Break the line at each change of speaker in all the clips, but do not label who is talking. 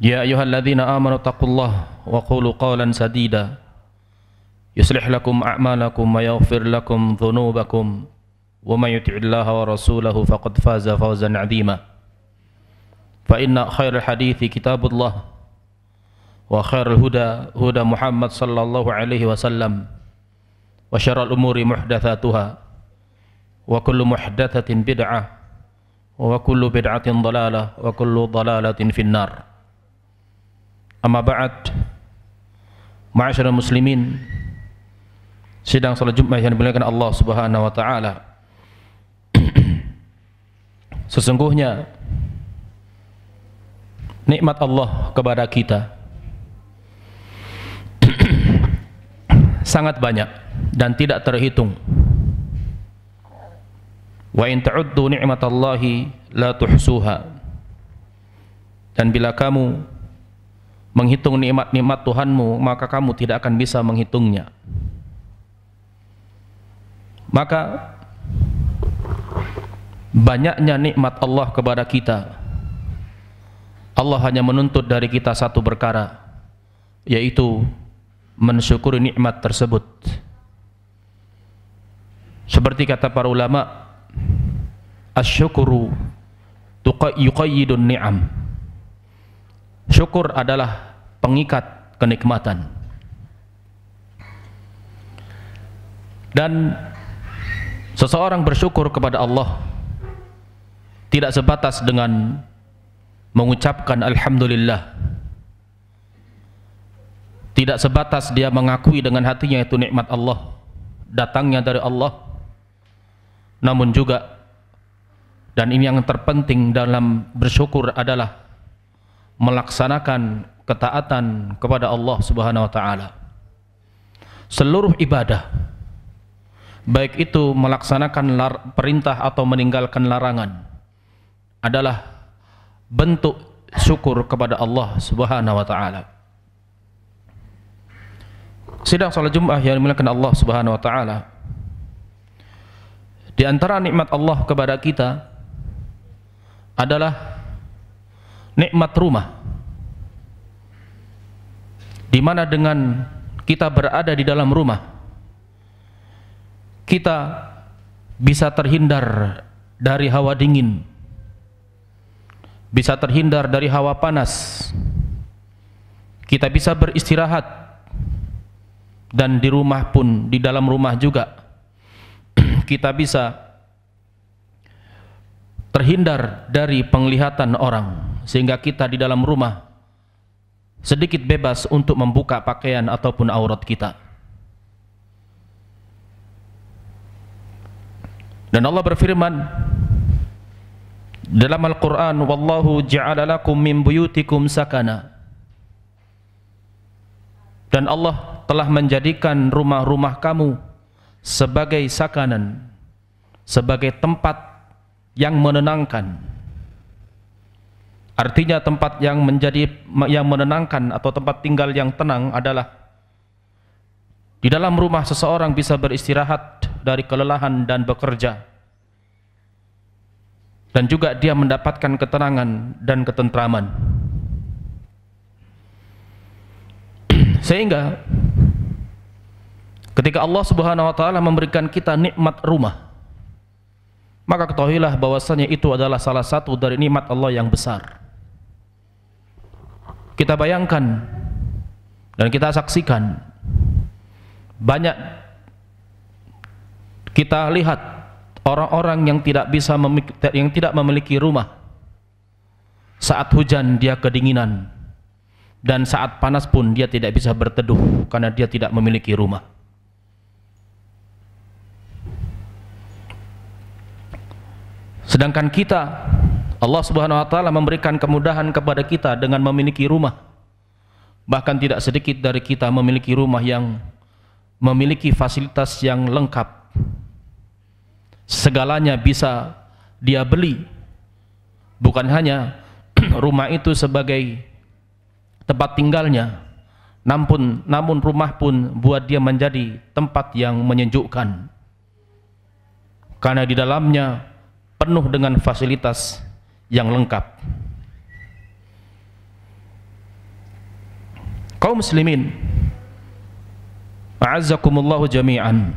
يا أيها الذين آمنوا اتقوا الله وقولوا قولا سديدا يصلح لكم أعمالكم ويغفر لكم ذنوبكم ومن يطع الله ورسوله فقد فاز فوزا عظيما فإن خير الحديث كتاب الله وخير الهدى هدى محمد صلى الله عليه وسلم وشر الأمور محدثاتها وكل محدثة بدعة وكل بدعة ضلالة وكل ضلالة في النار Amma ba'd Ma'asyara muslimin Sidang salat Jumat yang dimuliakan Allah Subhanahu wa taala Sesungguhnya nikmat Allah kepada kita sangat banyak dan tidak terhitung. Wa in ta'uddu ni'matallahi la tuhsuha. Dan bila kamu menghitung nikmat-nikmat Tuhanmu, maka kamu tidak akan bisa menghitungnya. Maka banyaknya nikmat Allah kepada kita. Allah hanya menuntut dari kita satu perkara, yaitu mensyukuri nikmat tersebut. Seperti kata para ulama, asyukuru yuqayyidun ni'am. Syukur adalah pengikat kenikmatan. Dan seseorang bersyukur kepada Allah tidak sebatas dengan mengucapkan alhamdulillah. Tidak sebatas dia mengakui dengan hatinya itu nikmat Allah, datangnya dari Allah. Namun juga dan ini yang terpenting dalam bersyukur adalah melaksanakan ketaatan kepada Allah Subhanahu wa taala. Seluruh ibadah baik itu melaksanakan perintah atau meninggalkan larangan adalah bentuk syukur kepada Allah Subhanahu wa taala. Sidang salat Jumat yang dimuliakan Allah Subhanahu wa taala. Di antara nikmat Allah kepada kita adalah nikmat rumah di mana dengan kita berada di dalam rumah kita bisa terhindar dari hawa dingin bisa terhindar dari hawa panas kita bisa beristirahat dan di rumah pun di dalam rumah juga kita bisa terhindar dari penglihatan orang sehingga kita di dalam rumah sedikit bebas untuk membuka pakaian ataupun aurat kita. Dan Allah berfirman dalam Al-Qur'an, "Wallahu ja'ala lakum min buyutikum sakana." Dan Allah telah menjadikan rumah-rumah kamu sebagai sakanan, sebagai tempat yang menenangkan. Artinya tempat yang menjadi yang menenangkan atau tempat tinggal yang tenang adalah di dalam rumah seseorang bisa beristirahat dari kelelahan dan bekerja. Dan juga dia mendapatkan ketenangan dan ketentraman. Sehingga ketika Allah Subhanahu wa taala memberikan kita nikmat rumah, maka ketahuilah bahwasanya itu adalah salah satu dari nikmat Allah yang besar kita bayangkan dan kita saksikan banyak kita lihat orang-orang yang tidak bisa yang tidak memiliki rumah saat hujan dia kedinginan dan saat panas pun dia tidak bisa berteduh karena dia tidak memiliki rumah sedangkan kita Allah Subhanahu wa taala memberikan kemudahan kepada kita dengan memiliki rumah. Bahkan tidak sedikit dari kita memiliki rumah yang memiliki fasilitas yang lengkap. Segalanya bisa dia beli. Bukan hanya rumah itu sebagai tempat tinggalnya, namun namun rumah pun buat dia menjadi tempat yang menyejukkan. Karena di dalamnya penuh dengan fasilitas yang lengkap. Kaum muslimin, a'azzakumullahu jami'an.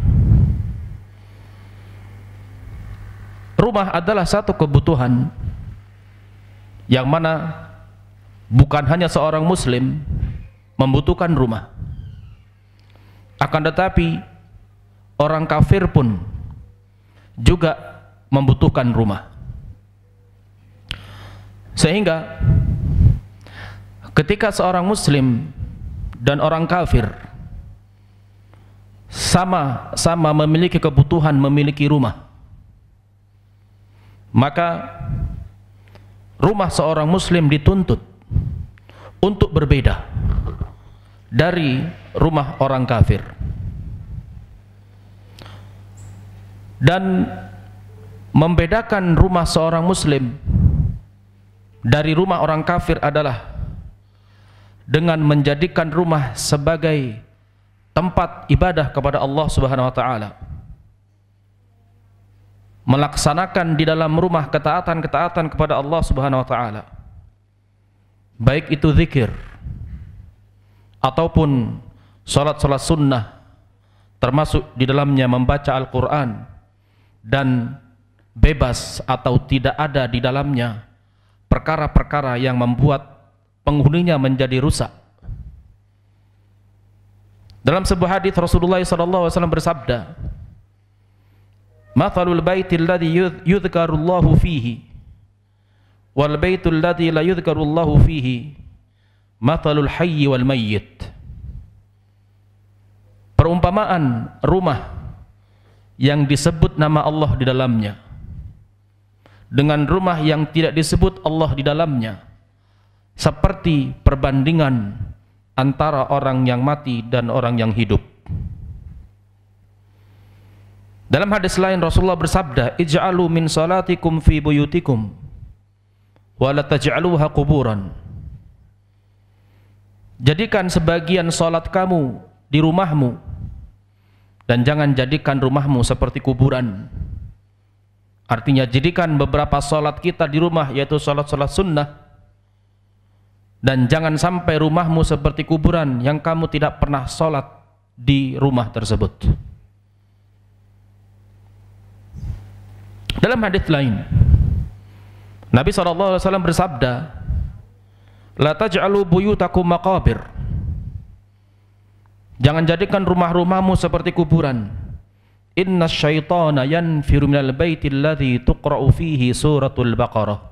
Rumah adalah satu kebutuhan yang mana bukan hanya seorang muslim membutuhkan rumah akan tetapi orang kafir pun juga membutuhkan rumah sehingga ketika seorang muslim dan orang kafir sama-sama memiliki kebutuhan memiliki rumah maka rumah seorang muslim dituntut untuk berbeda dari rumah orang kafir dan membedakan rumah seorang muslim dari rumah orang kafir adalah dengan menjadikan rumah sebagai tempat ibadah kepada Allah Subhanahu wa taala. Melaksanakan di dalam rumah ketaatan-ketaatan kepada Allah Subhanahu wa taala. Baik itu zikir ataupun salat-salat sunnah termasuk di dalamnya membaca Al-Qur'an dan bebas atau tidak ada di dalamnya perkara-perkara yang membuat penghuninya menjadi rusak. Dalam sebuah hadis Rasulullah SAW bersabda, "Mathalul baitil ladzi yudhkarullahu fihi wal baitul ladzi la yudhkarullahu fihi mathalul hayyi wal mayyit." Perumpamaan rumah yang disebut nama Allah di dalamnya dengan rumah yang tidak disebut Allah di dalamnya seperti perbandingan antara orang yang mati dan orang yang hidup dalam hadis lain Rasulullah bersabda ij'alu min salatikum fi buyutikum wa la taj'aluha kuburan jadikan sebagian salat kamu di rumahmu dan jangan jadikan rumahmu seperti kuburan Artinya jadikan beberapa sholat kita di rumah yaitu sholat-sholat sunnah dan jangan sampai rumahmu seperti kuburan yang kamu tidak pernah sholat di rumah tersebut. Dalam hadis lain, Nabi SAW bersabda, La taj'alu buyutakum maqabir. Jangan jadikan rumah-rumahmu seperti kuburan. Inna syaitana yanfiru minal baiti alladhi tuqra'u fihi suratul baqarah.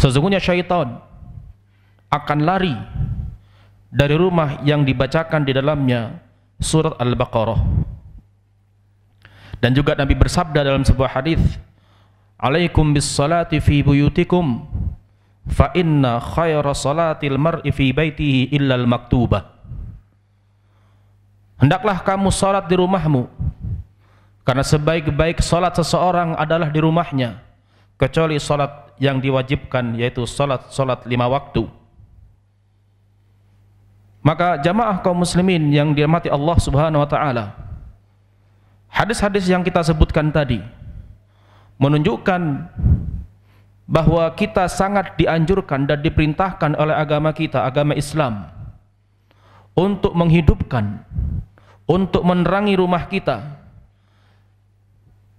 Sesungguhnya syaitan akan lari dari rumah yang dibacakan di dalamnya surat Al-Baqarah. Dan juga Nabi bersabda dalam sebuah hadis, "Alaikum bis salati fi buyutikum fa inna khayra salatil mar'i fi baitihi illa al-maktubah." Hendaklah kamu sholat di rumahmu Karena sebaik-baik sholat seseorang adalah di rumahnya Kecuali sholat yang diwajibkan yaitu sholat-sholat lima waktu Maka jamaah kaum muslimin yang dirahmati Allah subhanahu wa ta'ala Hadis-hadis yang kita sebutkan tadi Menunjukkan bahwa kita sangat dianjurkan dan diperintahkan oleh agama kita, agama Islam untuk menghidupkan untuk menerangi rumah kita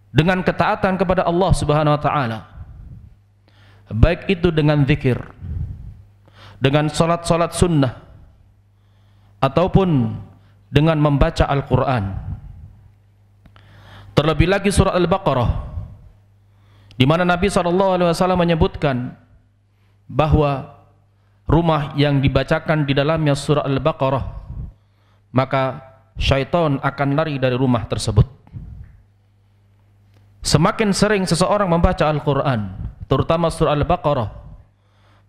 dengan ketaatan kepada Allah Subhanahu wa taala. Baik itu dengan zikir, dengan salat-salat sunnah ataupun dengan membaca Al-Qur'an. Terlebih lagi surah Al-Baqarah di mana Nabi sallallahu alaihi wasallam menyebutkan bahwa rumah yang dibacakan di dalamnya surah Al-Baqarah maka syaitan akan lari dari rumah tersebut. Semakin sering seseorang membaca Al-Quran, terutama surah Al-Baqarah,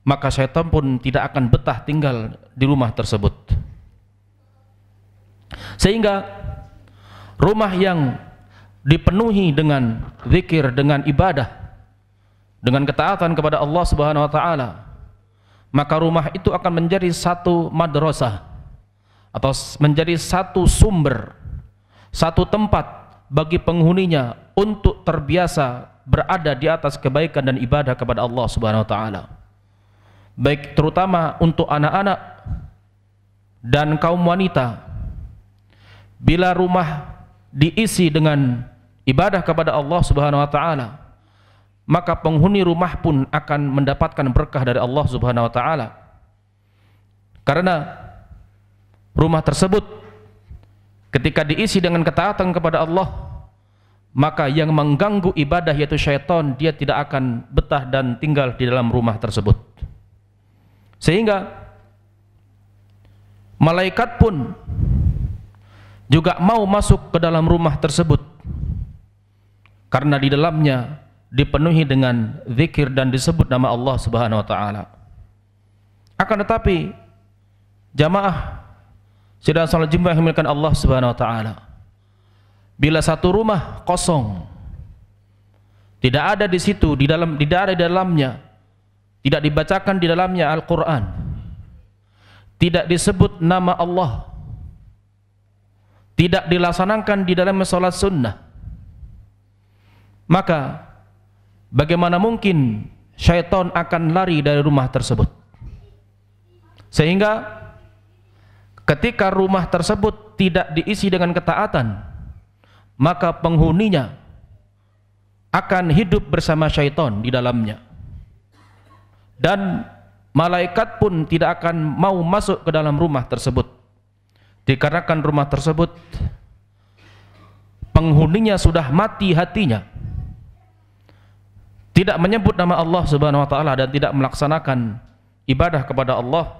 maka syaitan pun tidak akan betah tinggal di rumah tersebut. Sehingga rumah yang dipenuhi dengan zikir, dengan ibadah, dengan ketaatan kepada Allah Subhanahu wa taala, maka rumah itu akan menjadi satu madrasah atau menjadi satu sumber, satu tempat bagi penghuninya untuk terbiasa berada di atas kebaikan dan ibadah kepada Allah Subhanahu wa taala. Baik terutama untuk anak-anak dan kaum wanita. Bila rumah diisi dengan ibadah kepada Allah Subhanahu wa taala, maka penghuni rumah pun akan mendapatkan berkah dari Allah Subhanahu wa taala. Karena rumah tersebut ketika diisi dengan ketaatan kepada Allah maka yang mengganggu ibadah yaitu syaitan dia tidak akan betah dan tinggal di dalam rumah tersebut sehingga malaikat pun juga mau masuk ke dalam rumah tersebut karena di dalamnya dipenuhi dengan zikir dan disebut nama Allah Subhanahu wa taala akan tetapi jamaah sedang salat Jumat yang dimiliki Allah Subhanahu wa taala. Bila satu rumah kosong tidak ada di situ di dalam di daerah di dalamnya tidak dibacakan di dalamnya Al-Qur'an tidak disebut nama Allah tidak dilaksanakan di dalam salat sunnah maka bagaimana mungkin syaitan akan lari dari rumah tersebut sehingga Ketika rumah tersebut tidak diisi dengan ketaatan, maka penghuninya akan hidup bersama syaitan di dalamnya. Dan malaikat pun tidak akan mau masuk ke dalam rumah tersebut. Dikarenakan rumah tersebut penghuninya sudah mati hatinya tidak menyebut nama Allah Subhanahu wa taala dan tidak melaksanakan ibadah kepada Allah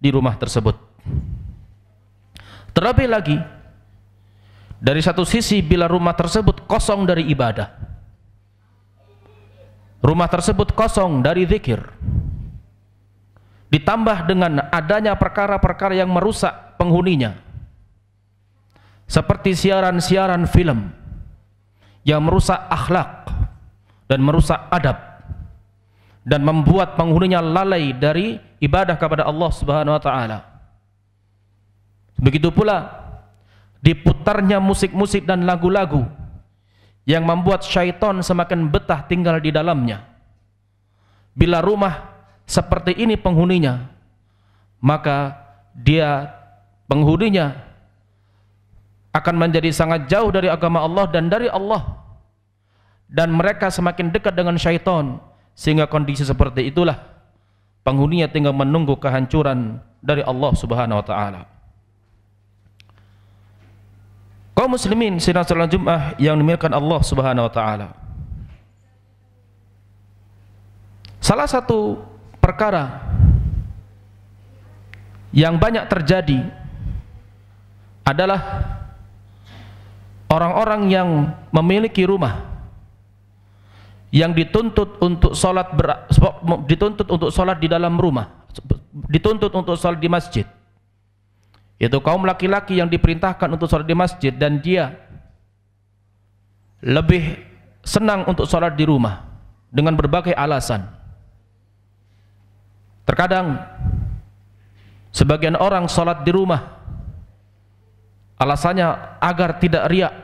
di rumah tersebut. Terlebih lagi, dari satu sisi bila rumah tersebut kosong dari ibadah, rumah tersebut kosong dari zikir, ditambah dengan adanya perkara-perkara yang merusak penghuninya, seperti siaran-siaran film yang merusak akhlak dan merusak adab dan membuat penghuninya lalai dari ibadah kepada Allah Subhanahu wa taala. Begitu pula diputarnya musik-musik dan lagu-lagu yang membuat syaitan semakin betah tinggal di dalamnya. Bila rumah seperti ini penghuninya, maka dia penghuninya akan menjadi sangat jauh dari agama Allah dan dari Allah dan mereka semakin dekat dengan syaitan sehingga kondisi seperti itulah penghuninya tinggal menunggu kehancuran dari Allah Subhanahu wa taala. Kau muslimin sinar salat Jumat yang dimuliakan Allah Subhanahu wa taala. Salah satu perkara yang banyak terjadi adalah orang-orang yang memiliki rumah yang dituntut untuk salat dituntut untuk sholat di dalam rumah, dituntut untuk salat di masjid. Itu kaum laki-laki yang diperintahkan untuk sholat di masjid dan dia lebih senang untuk sholat di rumah dengan berbagai alasan terkadang sebagian orang sholat di rumah alasannya agar tidak riak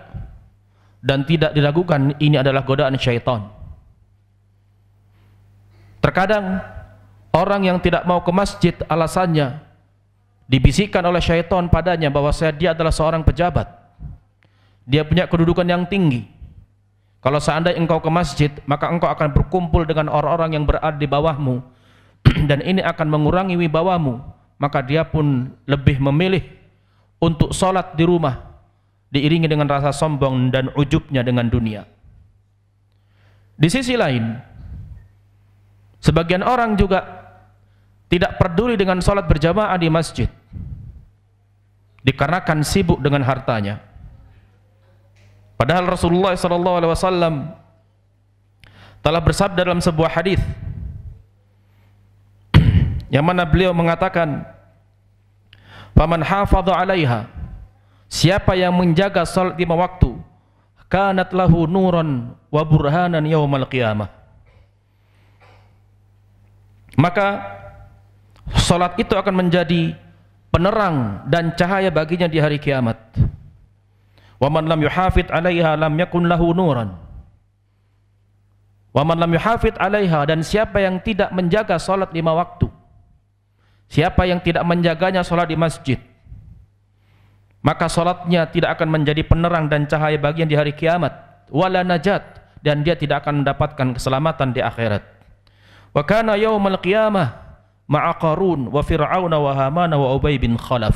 dan tidak diragukan ini adalah godaan syaitan terkadang orang yang tidak mau ke masjid alasannya dibisikkan oleh syaitan padanya bahwa saya dia adalah seorang pejabat. Dia punya kedudukan yang tinggi. Kalau seandainya engkau ke masjid, maka engkau akan berkumpul dengan orang-orang yang berada di bawahmu dan ini akan mengurangi wibawamu. Maka dia pun lebih memilih untuk sholat di rumah diiringi dengan rasa sombong dan ujubnya dengan dunia. Di sisi lain, sebagian orang juga tidak peduli dengan sholat berjamaah di masjid dikarenakan sibuk dengan hartanya. Padahal Rasulullah sallallahu alaihi wasallam telah bersabda dalam sebuah hadis yang mana beliau mengatakan faman hafadha 'alaiha siapa yang menjaga salat lima waktu kanat lahu nuran wa burhanan yaumal qiyamah maka salat itu akan menjadi penerang dan cahaya baginya di hari kiamat. Wa man lam yuhafid 'alaiha lam yakun lahu nuran. Wa man lam yuhafid 'alaiha dan siapa yang tidak menjaga salat lima waktu. Siapa yang tidak menjaganya salat di masjid, maka salatnya tidak akan menjadi penerang dan cahaya bagian di hari kiamat, wala najat dan dia tidak akan mendapatkan keselamatan di akhirat. Wa kana yaumul qiyamah ma'a wa Fir'aun wa Haman wa Ubay bin Khalaf.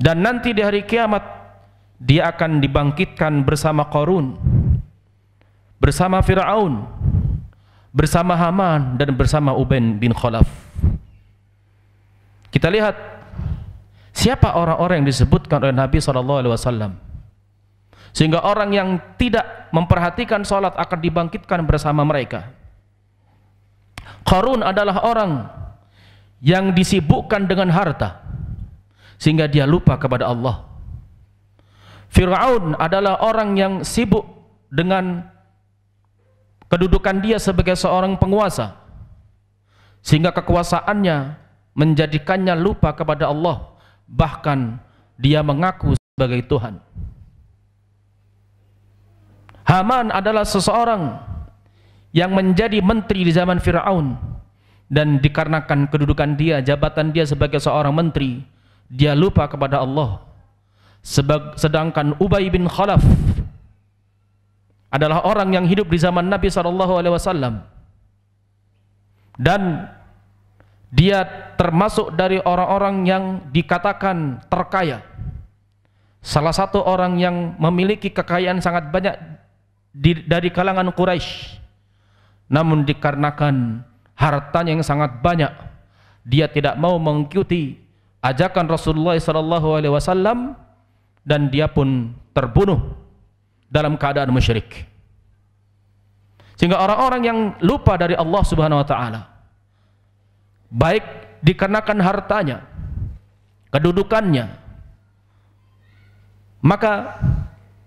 Dan nanti di hari kiamat dia akan dibangkitkan bersama Qarun, bersama Fir'aun, bersama Haman dan bersama Uben bin Khalaf. Kita lihat siapa orang-orang yang disebutkan oleh Nabi SAW alaihi wasallam. Sehingga orang yang tidak memperhatikan sholat akan dibangkitkan bersama mereka. Qarun adalah orang yang disibukkan dengan harta sehingga dia lupa kepada Allah. Fir'aun adalah orang yang sibuk dengan kedudukan dia sebagai seorang penguasa sehingga kekuasaannya menjadikannya lupa kepada Allah bahkan dia mengaku sebagai Tuhan. Haman adalah seseorang yang menjadi menteri di zaman Firaun dan dikarenakan kedudukan dia, jabatan dia sebagai seorang menteri, dia lupa kepada Allah. sedangkan Ubay bin Khalaf adalah orang yang hidup di zaman Nabi sallallahu alaihi wasallam dan dia termasuk dari orang-orang yang dikatakan terkaya. Salah satu orang yang memiliki kekayaan sangat banyak di, dari kalangan Quraisy namun dikarenakan hartanya yang sangat banyak, dia tidak mau mengikuti ajakan Rasulullah sallallahu alaihi wasallam dan dia pun terbunuh dalam keadaan musyrik. Sehingga orang-orang yang lupa dari Allah Subhanahu wa taala baik dikarenakan hartanya, kedudukannya, maka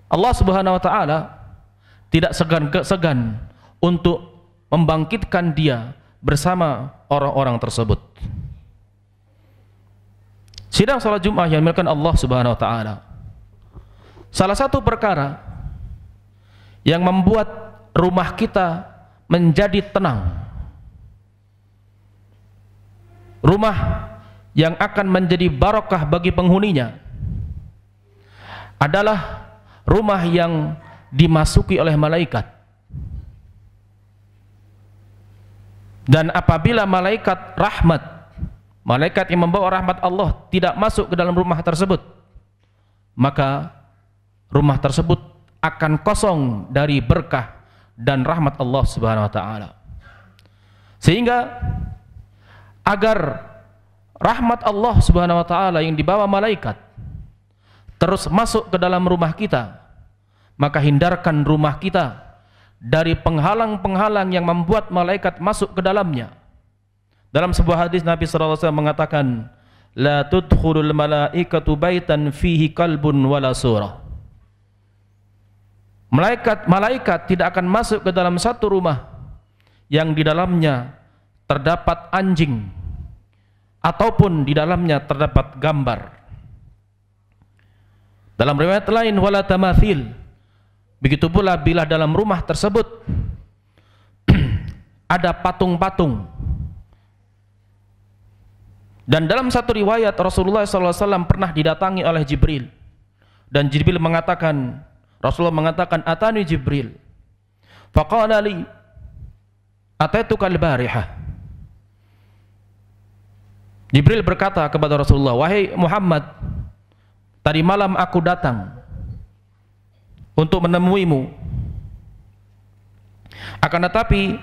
Allah Subhanahu wa taala tidak segan-segan untuk membangkitkan dia bersama orang-orang tersebut. Sidang salat Jumat yang dimiliki Allah Subhanahu wa taala. Salah satu perkara yang membuat rumah kita menjadi tenang. Rumah yang akan menjadi barokah bagi penghuninya adalah rumah yang dimasuki oleh malaikat Dan apabila malaikat rahmat, malaikat yang membawa rahmat Allah tidak masuk ke dalam rumah tersebut, maka rumah tersebut akan kosong dari berkah dan rahmat Allah Subhanahu wa taala. Sehingga agar rahmat Allah Subhanahu wa taala yang dibawa malaikat terus masuk ke dalam rumah kita, maka hindarkan rumah kita dari penghalang-penghalang yang membuat malaikat masuk ke dalamnya. Dalam sebuah hadis Nabi SAW mengatakan, La tudkhulul malaikatu baitan fihi kalbun wala surah. Malaikat malaikat tidak akan masuk ke dalam satu rumah yang di dalamnya terdapat anjing ataupun di dalamnya terdapat gambar. Dalam riwayat lain wala tamathil Begitu pula bila dalam rumah tersebut ada patung-patung. Dan dalam satu riwayat Rasulullah SAW pernah didatangi oleh Jibril. Dan Jibril mengatakan, Rasulullah mengatakan, Atani Jibril. Faqala li, Ataitukal barihah. Jibril berkata kepada Rasulullah, Wahai Muhammad, tadi malam aku datang untuk menemuimu. Akan tetapi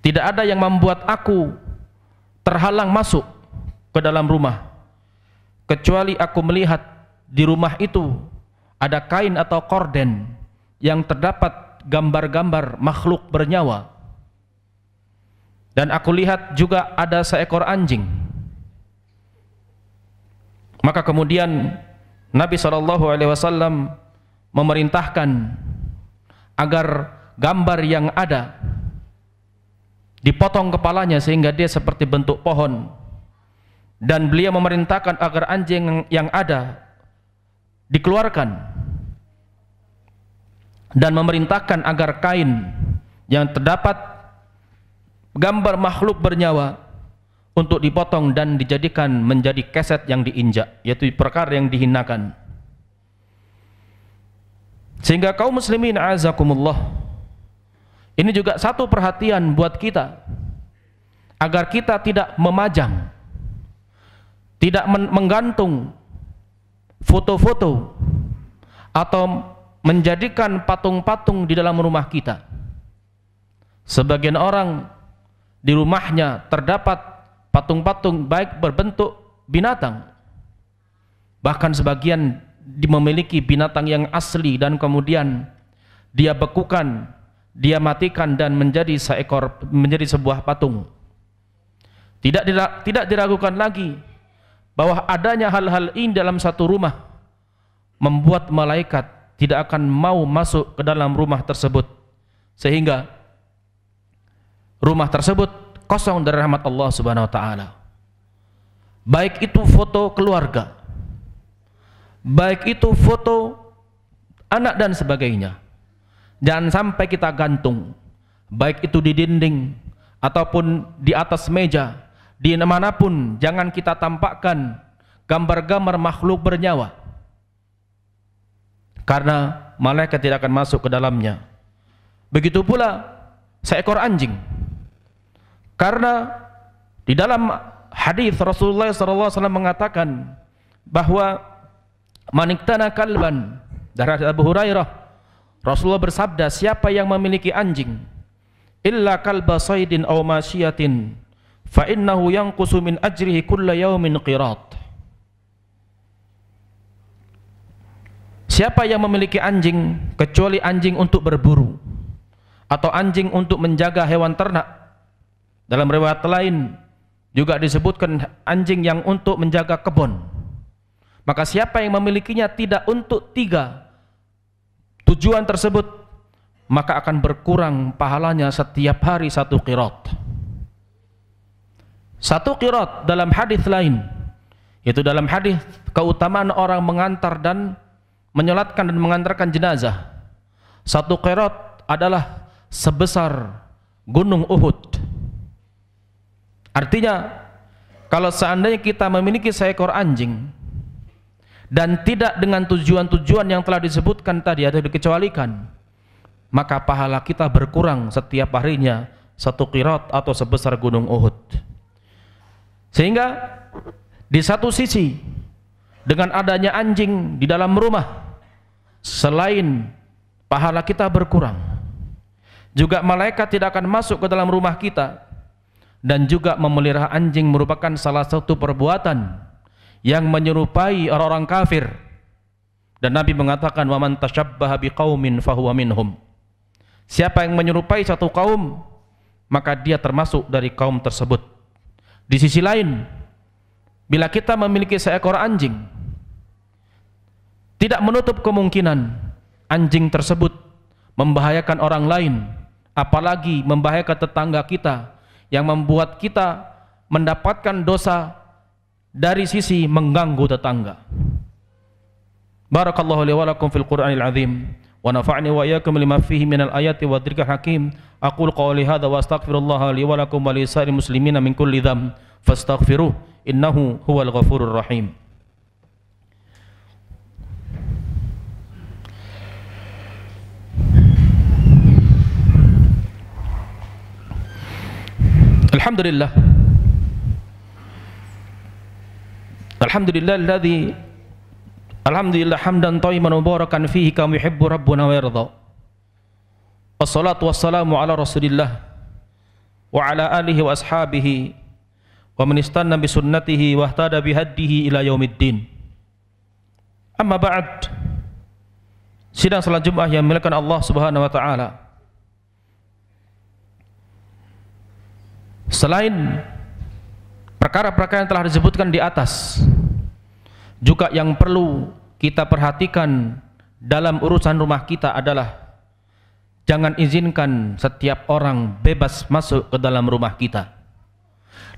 tidak ada yang membuat aku terhalang masuk ke dalam rumah kecuali aku melihat di rumah itu ada kain atau korden yang terdapat gambar-gambar makhluk bernyawa dan aku lihat juga ada seekor anjing maka kemudian Nabi saw memerintahkan agar gambar yang ada dipotong kepalanya sehingga dia seperti bentuk pohon dan beliau memerintahkan agar anjing yang ada dikeluarkan dan memerintahkan agar kain yang terdapat gambar makhluk bernyawa untuk dipotong dan dijadikan menjadi keset yang diinjak yaitu perkara yang dihinakan sehingga kaum muslimin azakumullah. Ini juga satu perhatian buat kita agar kita tidak memajang tidak menggantung foto-foto atau menjadikan patung-patung di dalam rumah kita. Sebagian orang di rumahnya terdapat patung-patung baik berbentuk binatang. Bahkan sebagian memiliki binatang yang asli dan kemudian dia bekukan, dia matikan dan menjadi seekor menjadi sebuah patung. Tidak tidak diragukan lagi bahwa adanya hal-hal ini dalam satu rumah membuat malaikat tidak akan mau masuk ke dalam rumah tersebut sehingga rumah tersebut kosong dari rahmat Allah Subhanahu wa taala. Baik itu foto keluarga, baik itu foto anak dan sebagainya. Jangan sampai kita gantung, baik itu di dinding ataupun di atas meja, di manapun jangan kita tampakkan gambar-gambar makhluk bernyawa. Karena malaikat tidak akan masuk ke dalamnya. Begitu pula seekor anjing. Karena di dalam hadis Rasulullah SAW mengatakan bahwa Maniktana kalban dari Abu Hurairah Rasulullah bersabda siapa yang memiliki anjing illa kalba saidin aw masyiatin fa innahu yanqusu min ajrihi kulla yaumin qirat Siapa yang memiliki anjing kecuali anjing untuk berburu atau anjing untuk menjaga hewan ternak dalam riwayat lain juga disebutkan anjing yang untuk menjaga kebun maka siapa yang memilikinya tidak untuk tiga tujuan tersebut, maka akan berkurang pahalanya setiap hari satu kirot. Satu kirot dalam hadis lain, yaitu dalam hadis keutamaan orang mengantar dan menyolatkan dan mengantarkan jenazah. Satu kirot adalah sebesar gunung Uhud. Artinya, kalau seandainya kita memiliki seekor anjing, dan tidak dengan tujuan-tujuan yang telah disebutkan tadi atau dikecualikan maka pahala kita berkurang setiap harinya satu kirat atau sebesar gunung Uhud sehingga di satu sisi dengan adanya anjing di dalam rumah selain pahala kita berkurang juga malaikat tidak akan masuk ke dalam rumah kita dan juga memelihara anjing merupakan salah satu perbuatan yang menyerupai orang-orang kafir. Dan Nabi mengatakan waman tasyabbaha biqaumin fahuwa minhum. Siapa yang menyerupai satu kaum, maka dia termasuk dari kaum tersebut. Di sisi lain, bila kita memiliki seekor anjing, tidak menutup kemungkinan anjing tersebut membahayakan orang lain, apalagi membahayakan tetangga kita yang membuat kita mendapatkan dosa dari sisi mengganggu tetangga. Barakallahu li wa lakum fil Qur'anil azim wa nafa'ni wa iyyakum lima fihi minal ayati wa dzikr hakim. Aqul qawli hadza wa astaghfirullah li wa lakum wa li sa'iril muslimina min kulli dham fastaghfiruh innahu huwal ghafurur rahim. Alhamdulillah Alhamdulillah Alhamdulillahilladzi Alhamdulillah hamdan tayyiban mubarakan fihi kama yuhibbu rabbuna wa yarda. Wassalatu wassalamu ala Rasulillah wa ala alihi wa ashabihi wa man istanna bi sunnatihi wa ihtada bi hadihi ila yaumiddin. Amma ba'd. Sidang salat Jumat yang dimuliakan Allah Subhanahu wa taala. Selain perkara-perkara yang telah disebutkan di atas, juga yang perlu kita perhatikan dalam urusan rumah kita adalah jangan izinkan setiap orang bebas masuk ke dalam rumah kita.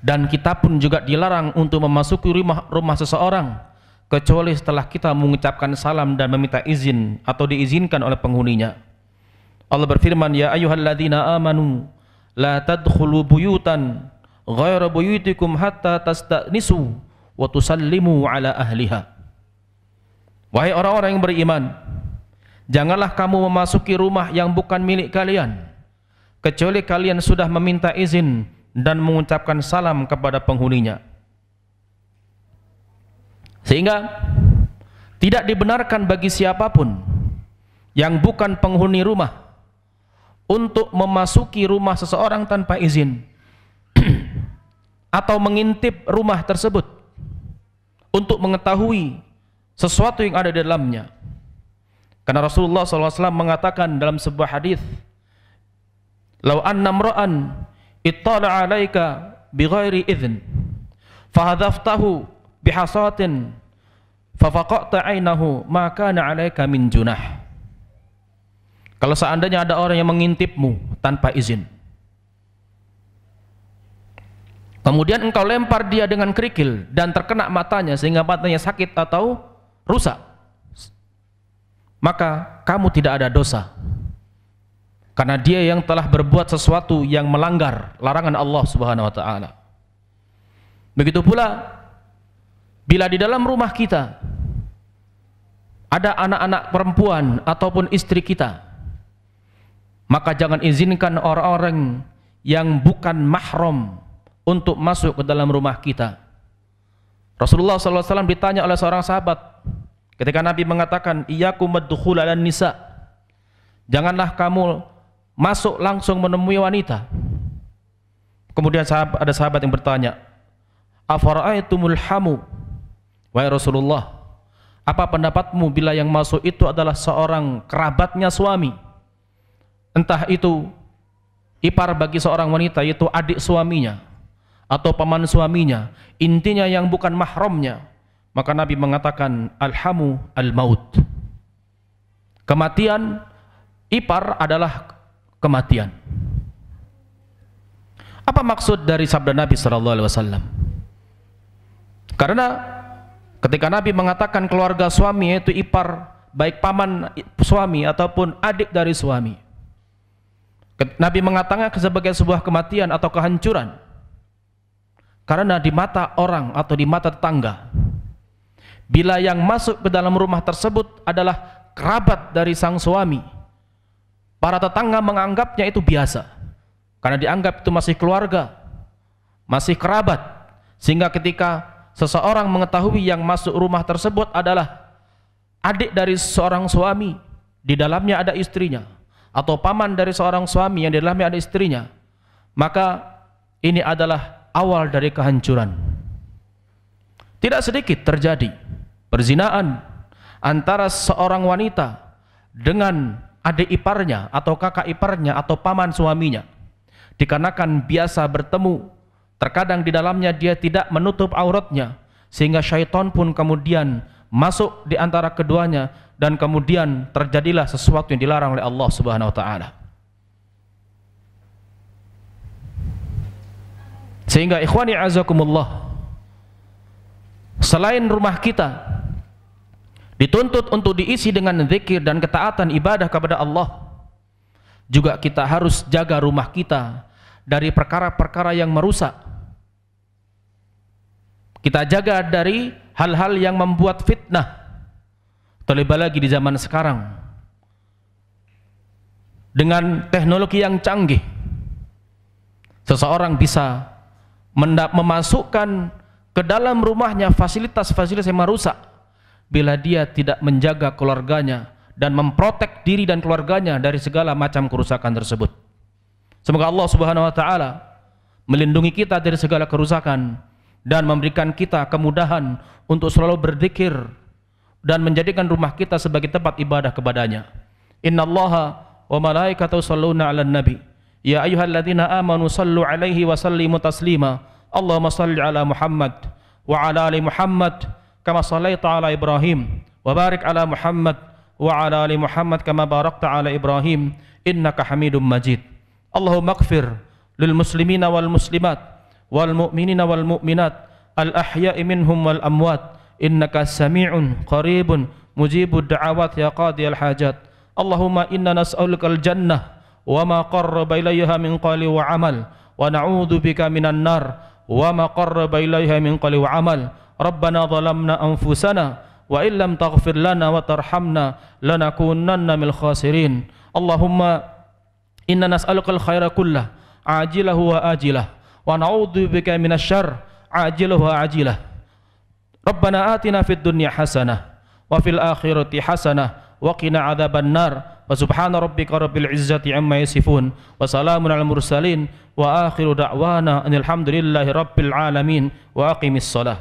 Dan kita pun juga dilarang untuk memasuki rumah rumah seseorang kecuali setelah kita mengucapkan salam dan meminta izin atau diizinkan oleh penghuninya. Allah berfirman, "Ya ayyuhalladzina amanu la tadkhulu buyutan ghayra buyutikum hatta tastanisu wa tusallimu ala ahliha. Wahai orang-orang yang beriman, janganlah kamu memasuki rumah yang bukan milik kalian kecuali kalian sudah meminta izin dan mengucapkan salam kepada penghuninya. Sehingga tidak dibenarkan bagi siapapun yang bukan penghuni rumah untuk memasuki rumah seseorang tanpa izin atau mengintip rumah tersebut untuk mengetahui sesuatu yang ada di dalamnya. Karena Rasulullah SAW mengatakan dalam sebuah hadis, "Lau anna mra'an ittala 'alaika bighairi idzn, fahadhaftahu bihasatin, fafaqata 'ainahu, ma kana 'alaika min junah." Kalau seandainya ada orang yang mengintipmu tanpa izin, Kemudian engkau lempar dia dengan kerikil dan terkena matanya sehingga matanya sakit atau rusak. Maka kamu tidak ada dosa. Karena dia yang telah berbuat sesuatu yang melanggar larangan Allah Subhanahu wa taala. Begitu pula bila di dalam rumah kita ada anak-anak perempuan ataupun istri kita, maka jangan izinkan orang-orang yang bukan mahram untuk masuk ke dalam rumah kita. Rasulullah SAW ditanya oleh seorang sahabat ketika Nabi mengatakan iyyakum madkhul dan nisa. Janganlah kamu masuk langsung menemui wanita. Kemudian sahabat, ada sahabat yang bertanya, "Afara'aitumul hamu?" Wahai Rasulullah, apa pendapatmu bila yang masuk itu adalah seorang kerabatnya suami? Entah itu ipar bagi seorang wanita yaitu adik suaminya atau paman suaminya, intinya yang bukan mahramnya. Maka Nabi mengatakan alhamu al-maut. Kematian ipar adalah kematian. Apa maksud dari sabda Nabi sallallahu alaihi wasallam? Karena ketika Nabi mengatakan keluarga suami yaitu ipar baik paman suami ataupun adik dari suami. Nabi mengatakan sebagai sebuah kematian atau kehancuran. Karena di mata orang atau di mata tetangga, bila yang masuk ke dalam rumah tersebut adalah kerabat dari sang suami, para tetangga menganggapnya itu biasa. Karena dianggap itu masih keluarga, masih kerabat. Sehingga ketika seseorang mengetahui yang masuk rumah tersebut adalah adik dari seorang suami, di dalamnya ada istrinya, atau paman dari seorang suami yang di dalamnya ada istrinya, maka ini adalah awal dari kehancuran. Tidak sedikit terjadi perzinaan antara seorang wanita dengan adik iparnya atau kakak iparnya atau paman suaminya. Dikarenakan biasa bertemu, terkadang di dalamnya dia tidak menutup auratnya sehingga syaitan pun kemudian masuk di antara keduanya dan kemudian terjadilah sesuatu yang dilarang oleh Allah Subhanahu wa taala. Sehingga ikhwani azakumullah Selain rumah kita Dituntut untuk diisi dengan zikir dan ketaatan ibadah kepada Allah Juga kita harus jaga rumah kita Dari perkara-perkara yang merusak Kita jaga dari hal-hal yang membuat fitnah Terlebih lagi di zaman sekarang Dengan teknologi yang canggih Seseorang bisa memasukkan ke dalam rumahnya fasilitas-fasilitas yang merusak bila dia tidak menjaga keluarganya dan memprotek diri dan keluarganya dari segala macam kerusakan tersebut. Semoga Allah Subhanahu wa taala melindungi kita dari segala kerusakan dan memberikan kita kemudahan untuk selalu berzikir dan menjadikan rumah kita sebagai tempat ibadah kepadanya. Innallaha wa malaikatahu shalluna 'alan nabi يا أيها الذين آمنوا صلوا عليه وسلموا تسليما اللهم صل على محمد وعلى آل محمد كما صليت على إبراهيم وبارك على محمد وعلى آل محمد كما باركت على إبراهيم إنك حميد مجيد اللهم اغفر للمسلمين والمسلمات والمؤمنين والمؤمنات الأحياء منهم والأموات إنك سميع قريب مجيب الدعوات يا قاضي الحاجات اللهم إنا نسألك الجنة وما قرب إليها من قول وعمل ونعوذ بك من النار وما قرب إليها من قول وعمل ربنا ظلمنا أنفسنا وإن لم تغفر لنا وترحمنا لنكونن من الخاسرين اللهم إنا نسألك الخير كله عاجله وآجله ونعوذ بك من الشر عاجله وآجله ربنا آتنا في الدنيا حسنة وفي الآخرة حسنة وقنا عذاب النار وسبحان ربك رب العزة عما يصفون وسلام على المرسلين وآخر دعوانا أن الحمد لله رب العالمين وأقم الصلاة